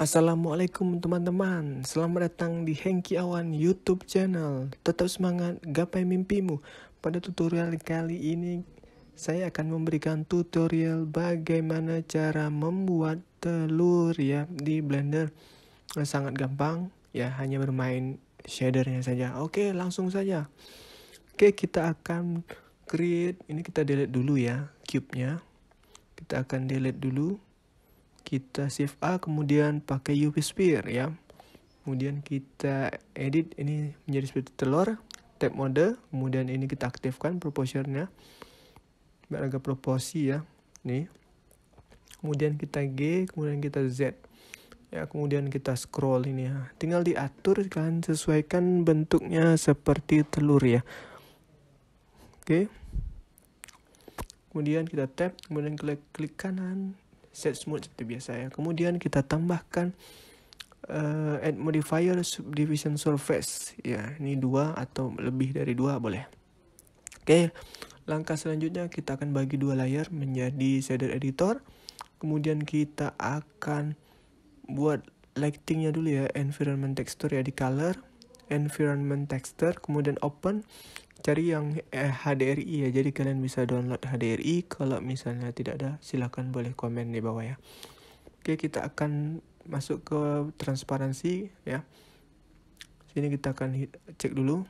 Assalamualaikum teman-teman Selamat datang di Hengki Awan Youtube channel Tetap semangat gapai mimpimu Pada tutorial kali ini Saya akan memberikan tutorial Bagaimana cara membuat telur ya Di blender Sangat gampang ya Hanya bermain shadernya saja Oke langsung saja Oke kita akan create Ini kita delete dulu ya cube nya Kita akan delete dulu kita shift A kemudian pakai UV sphere ya kemudian kita edit ini menjadi seperti telur tab mode kemudian ini kita aktifkan proportionnya beragam proporsi ya nih kemudian kita G kemudian kita Z ya kemudian kita scroll ini ya tinggal diatur kan sesuaikan bentuknya seperti telur ya oke kemudian kita tap kemudian klik klik kanan set smooth seperti biasa ya. Kemudian kita tambahkan uh, add modifier subdivision surface ya. Ini dua atau lebih dari dua boleh. Oke, langkah selanjutnya kita akan bagi dua layar menjadi shader editor. Kemudian kita akan buat lightingnya dulu ya, environment texture ya di color, environment texture, kemudian open, cari yang eh, HDRI ya jadi kalian bisa download HDRI kalau misalnya tidak ada silahkan boleh komen di bawah ya oke kita akan masuk ke transparansi ya sini kita akan cek dulu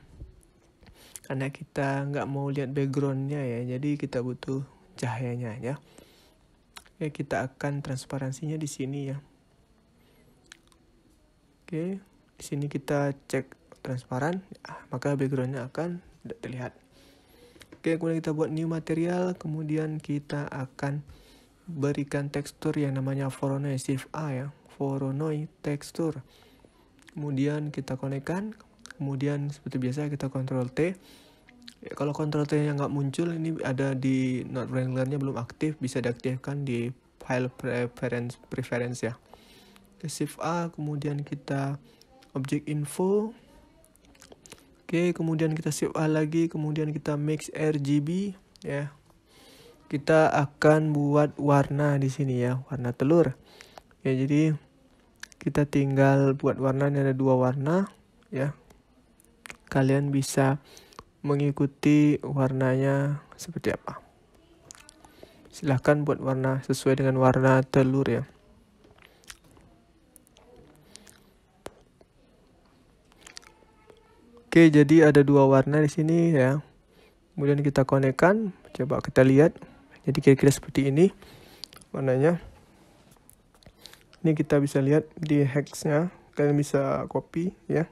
karena kita nggak mau lihat backgroundnya ya jadi kita butuh cahayanya ya oke kita akan transparansinya di sini ya oke di sini kita cek transparan ah, maka backgroundnya akan tidak terlihat oke kemudian kita buat new material kemudian kita akan berikan tekstur yang namanya Voronoi shift A ya Voronoi tekstur kemudian kita konekkan kemudian seperti biasa kita kontrol T ya, kalau kontrol T yang nggak muncul ini ada di Not wrangler belum aktif bisa diaktifkan di file preference preference ya shift A kemudian kita objek info Oke, kemudian kita save A lagi, kemudian kita mix RGB ya. Kita akan buat warna di sini ya, warna telur. Ya, jadi kita tinggal buat warna ini ada dua warna ya. Kalian bisa mengikuti warnanya seperti apa. Silahkan buat warna sesuai dengan warna telur ya. Oke, jadi ada dua warna di sini ya. Kemudian kita konekkan, coba kita lihat. Jadi kira-kira seperti ini warnanya. Ini kita bisa lihat di hexnya, kalian bisa copy ya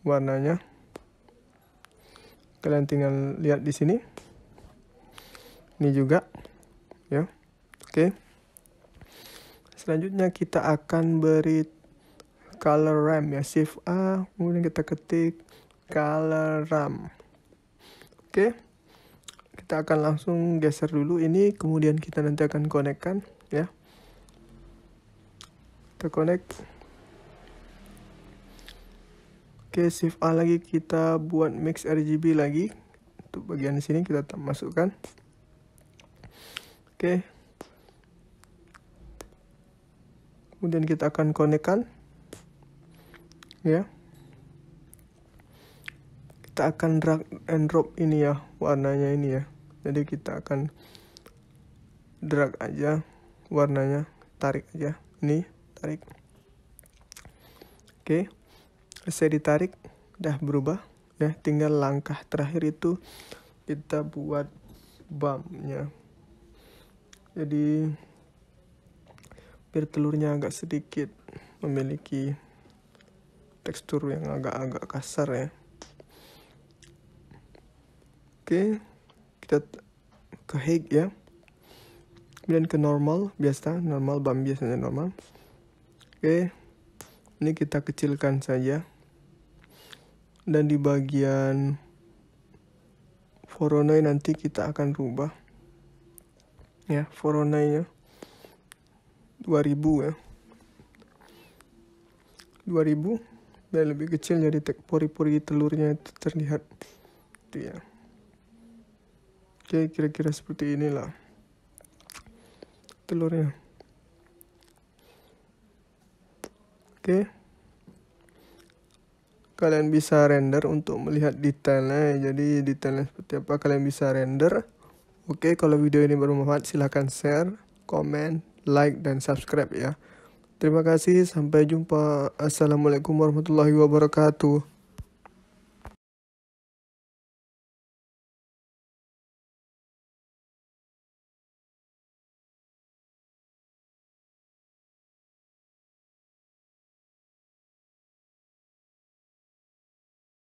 warnanya. Kalian tinggal lihat di sini. Ini juga ya. Oke. Selanjutnya kita akan beri color RAM ya shift A kemudian kita ketik color RAM oke kita akan langsung geser dulu ini kemudian kita nanti akan konekkan ya kita connect oke shift A lagi kita buat mix RGB lagi untuk bagian sini kita masukkan oke kemudian kita akan konekkan ya kita akan drag and drop ini ya warnanya ini ya jadi kita akan drag aja warnanya tarik aja ini tarik oke saya ditarik udah berubah ya tinggal langkah terakhir itu kita buat bumpnya jadi biar telurnya agak sedikit memiliki tekstur yang agak-agak kasar ya oke kita ke high ya kemudian ke normal biasa normal bam biasanya normal oke ini kita kecilkan saja dan di bagian voronoi nanti kita akan rubah ya voronoi nya 2000 ya 2000 dan lebih kecil jadi pori-pori telurnya itu terlihat itu ya oke kira-kira seperti inilah telurnya oke kalian bisa render untuk melihat detailnya jadi detailnya seperti apa kalian bisa render oke kalau video ini bermanfaat silahkan share komen like dan subscribe ya Terima kasih, sampai jumpa. Assalamualaikum warahmatullahi wabarakatuh.